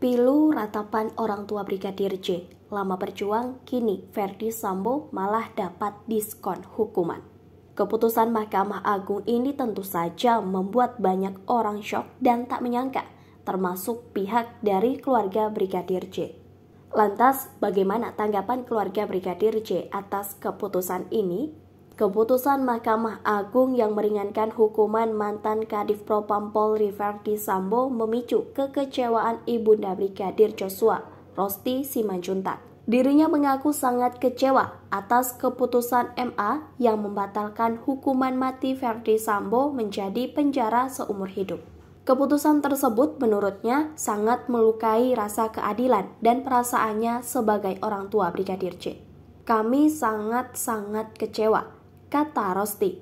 Pilu ratapan orang tua Brigadir J. Lama berjuang, kini Verdi Sambo malah dapat diskon hukuman. Keputusan Mahkamah Agung ini tentu saja membuat banyak orang shock dan tak menyangka, termasuk pihak dari keluarga Brigadir J. Lantas, bagaimana tanggapan keluarga Brigadir J atas keputusan ini? Keputusan Mahkamah Agung yang meringankan hukuman mantan Kadif Propam Polri Verdi Sambo memicu kekecewaan Ibunda Brigadir Joshua, Rosti Simanjuntak. Dirinya mengaku sangat kecewa atas keputusan MA yang membatalkan hukuman mati Verdi Sambo menjadi penjara seumur hidup. Keputusan tersebut menurutnya sangat melukai rasa keadilan dan perasaannya sebagai orang tua Brigadir C. Kami sangat-sangat kecewa kata Rosti.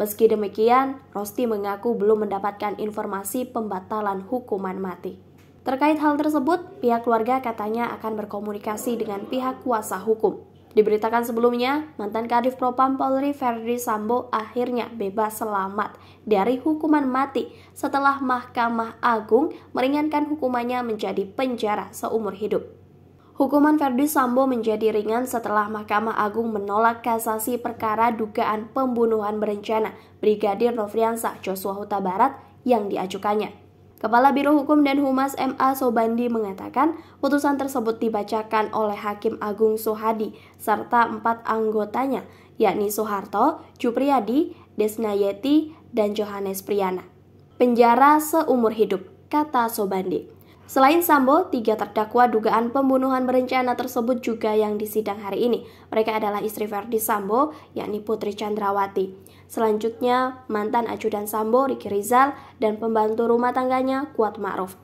Meski demikian, Rosti mengaku belum mendapatkan informasi pembatalan hukuman mati. Terkait hal tersebut, pihak keluarga katanya akan berkomunikasi dengan pihak kuasa hukum. Diberitakan sebelumnya, mantan Kadif Propam Polri Ferdi Sambo akhirnya bebas selamat dari hukuman mati setelah Mahkamah Agung meringankan hukumannya menjadi penjara seumur hidup. Hukuman Verdi Sambo menjadi ringan setelah Mahkamah Agung menolak kasasi perkara dugaan pembunuhan berencana Brigadir Novriansa Joshua Huta Barat yang diajukannya. Kepala Biro Hukum dan Humas MA Sobandi mengatakan putusan tersebut dibacakan oleh Hakim Agung Sohadi serta empat anggotanya yakni Soeharto, Jupriyadi, Desnayeti, dan Johannes Priyana. Penjara seumur hidup, kata Sobandi. Selain Sambo, tiga terdakwa dugaan pembunuhan berencana tersebut juga yang disidang hari ini. Mereka adalah istri Verdi Sambo, yakni Putri Chandrawati. Selanjutnya, mantan ajudan Sambo, Riki Rizal, dan pembantu rumah tangganya, Kuat Ma'ruf.